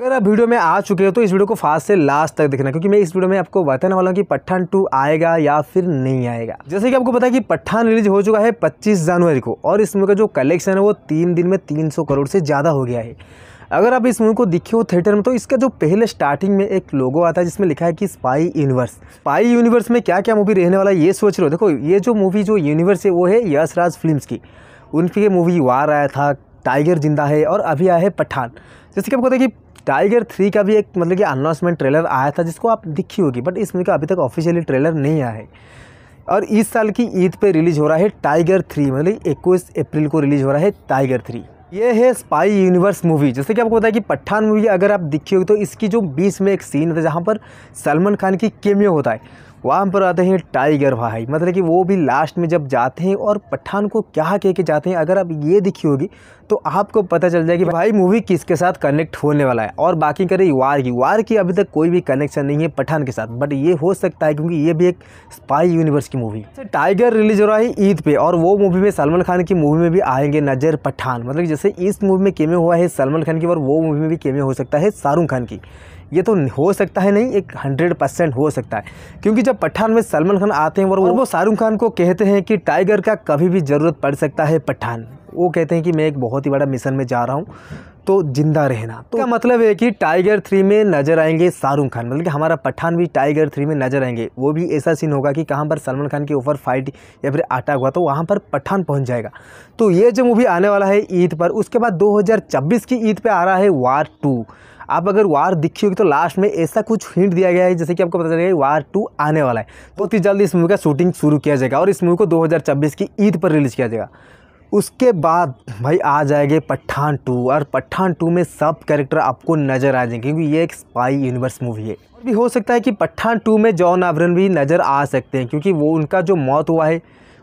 अगर आप वीडियो में आ चुके हो तो इस वीडियो को फास्ट से लास्ट तक देखना क्योंकि मैं इस वीडियो में आपको बताने वाला हूँ कि पठान टू आएगा या फिर नहीं आएगा जैसे कि आपको पता है कि पठान रिलीज हो चुका है 25 जनवरी को और इस मूवी का जो कलेक्शन है वो तीन दिन में 300 करोड़ से ज़्यादा हो गया है अगर आप इस मूवी को दिखे हो थिएटर में तो इसका जो पहले स्टार्टिंग में एक लोगो आता है जिसमें लिखा है कि स्पाई यूनिवर्स स्पाई यूनिवर्स में क्या क्या मूवी रहने वाला ये सोच रहे हो देखो ये जो मूवी जो यूनिवर्स है वो है यशराज फिल्म की उनकी मूवी वार आया था टाइगर जिंदा है और अभी आया है पठान जैसे कि आपको पता है कि टाइगर थ्री का भी एक मतलब कि अनाउंसमेंट ट्रेलर आया था जिसको आप दिखी होगी बट इस मूवी का अभी तक ऑफिशियली ट्रेलर नहीं आया है और इस साल की ईद पे रिलीज हो रहा है टाइगर थ्री मतलब इक्कीस अप्रैल को रिलीज हो रहा है टाइगर थ्री ये है स्पाई यूनिवर्स मूवी जैसे कि आपको बताया कि पठान मूवी अगर आप दिखी होगी तो इसकी जो बीच में एक सीन होता है जहाँ पर सलमान खान की केमियो होता है वहाँ पर आते हैं टाइगर भाई मतलब कि वो भी लास्ट में जब जाते हैं और पठान को क्या कह के जाते हैं अगर आप ये दिखी होगी तो आपको पता चल जाएगी भाई मूवी किसके साथ कनेक्ट होने वाला है और बाकी करें वार की वार की अभी तक कोई भी कनेक्शन नहीं है पठान के साथ बट ये हो सकता है क्योंकि ये भी एक स्पाई यूनिवर्स की मूवी टाइगर रिलीज हो रहा है ईद पे और वो मूवी में सलमान खान की मूवी में भी आएंगे नजर पठान मतलब जैसे इस मूवी में केमे हुआ है सलमान खान की और वो मूवी में भी केमे हो सकता है शाहरुख खान की ये तो हो सकता है नहीं एक हंड्रेड परसेंट हो सकता है क्योंकि जब पठान में सलमान खान आते हैं और वो शाहरुख खान को कहते हैं कि टाइगर का कभी भी ज़रूरत पड़ सकता है पठान वो कहते हैं कि मैं एक बहुत ही बड़ा मिशन में जा रहा हूँ तो जिंदा रहना तो क्या मतलब है कि टाइगर थ्री में नजर आएंगे शाहरुख खान मतलब कि हमारा पठान भी टाइगर थ्री में नजर आएंगे वो भी ऐसा सीन होगा कि कहाँ पर सलमान खान के ऊपर फाइट या फिर अटैक हुआ तो वहाँ पर पठान पहुँच जाएगा तो ये जो मूवी आने वाला है ईद पर उसके बाद दो की ईद पर आ रहा है वार टू आप अगर वार दिखी होगी तो लास्ट में ऐसा कुछ हिंट दिया गया है जैसे कि आपको पता चलेगा वार टू आने वाला है बहुत तो ही जल्द इस मूवी का शूटिंग शुरू किया जाएगा और इस मूवी को 2026 की ईद पर रिलीज़ किया जाएगा उसके बाद भाई आ जाएंगे पठान टू और पठान टू में सब कैरेक्टर आपको नज़र आ जाएंगे क्योंकि ये एक स्पाई यूनिवर्स मूवी है और भी हो सकता है कि पठान टू में जॉन आवरन भी नज़र आ सकते हैं क्योंकि वो उनका जो मौत हुआ है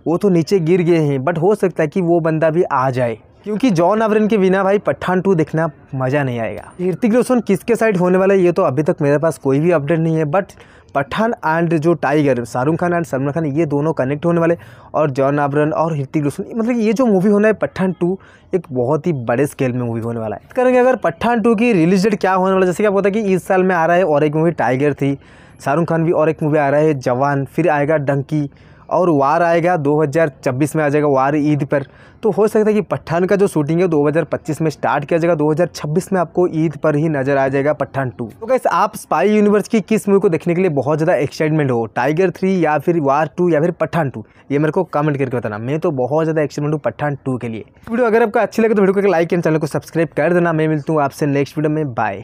वो तो नीचे गिर गए हैं बट हो सकता है कि वो बंदा भी आ जाए क्योंकि जॉन आवरन के बिना भाई पठान टू देखना मज़ा नहीं आएगा ऋतिक रोशन किसके साइड होने वाला है ये तो अभी तक मेरे पास कोई भी अपडेट नहीं है बट पठान एंड जो टाइगर शाहरुख खान एंड सलमान खान ये दोनों कनेक्ट होने वाले और जॉन आबरन और ऋतिक रोशन मतलब ये जो मूवी होना है पठान टू एक बहुत ही बड़े स्केल में मूवी होने वाला है करेंगे अगर पठान टू की रिलीज डेट क्या होने वाला है जैसे कि आप है कि इस साल में आ रहा है और एक मूवी टाइगर थी शाहरुख खान भी और एक मूवी आ रहा है जवान फिर आएगा डंकी और वार आएगा 2026 में आ जाएगा वार ईद पर तो हो सकता है कि पठान का जो शूटिंग है 2025 में स्टार्ट किया जाएगा 2026 में आपको ईद पर ही नज़र आ जाएगा पठान टू तो कैसे आप स्पाई यूनिवर्स की किस मूवी को देखने के लिए बहुत ज़्यादा एक्साइटमेंट हो टाइगर थ्री या फिर वार टू या फिर पठान टू ये मेरे को कमेंट करके बताना मैं तो बहुत ज़्यादा एक्साइटमेंट हूँ पठान टू के लिए वीडियो अगर आपको अच्छी लगे तो वीडियो को लाइक एंड चैनल को सब्सक्राइब कर देना मैं मिलता हूँ आपसे नेक्स्ट वीडियो में बाय